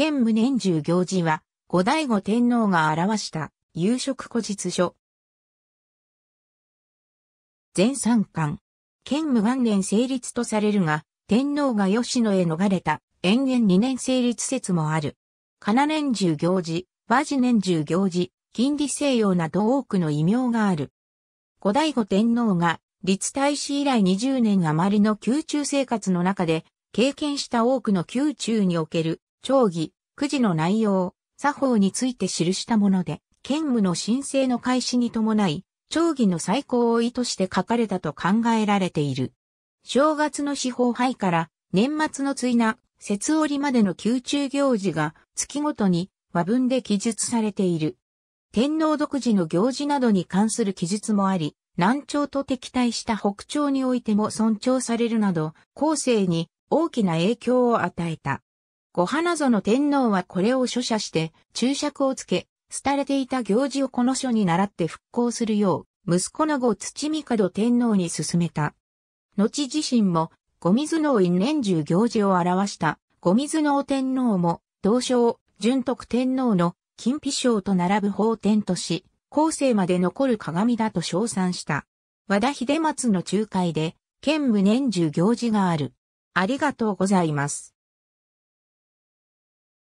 剣無年中行事は、後醍醐天皇が表した夕食古実書。全三巻。剣無元年成立とされるが、天皇が吉野へ逃れた、延々二年成立説もある。金年中行事、和事年中行事、近利西洋など多くの異名がある。後醍醐天皇が、立大使以来20年余りの宮中生活の中で、経験した多くの宮中における町議、くじの内容、作法について記したもので、兼務の申請の開始に伴い、町議の再考を意図して書かれたと考えられている。正月の司法廃から年末の追な節折までの宮中行事が月ごとに和文で記述されている。天皇独自の行事などに関する記述もあり、南朝と敵対した北朝においても尊重されるなど、後世に大きな影響を与えた。お花園天皇はこれを書写して注釈をつけ、廃れていた行事をこの書に習って復興するよう、息子の後土門天皇に進めた。後自身も、五水の院年中行事を表した五水の天皇も、同省、純徳天皇の金皮賞と並ぶ法典とし、後世まで残る鏡だと称賛した。和田秀松の仲介で、兼務年中行事がある。ありがとうございます。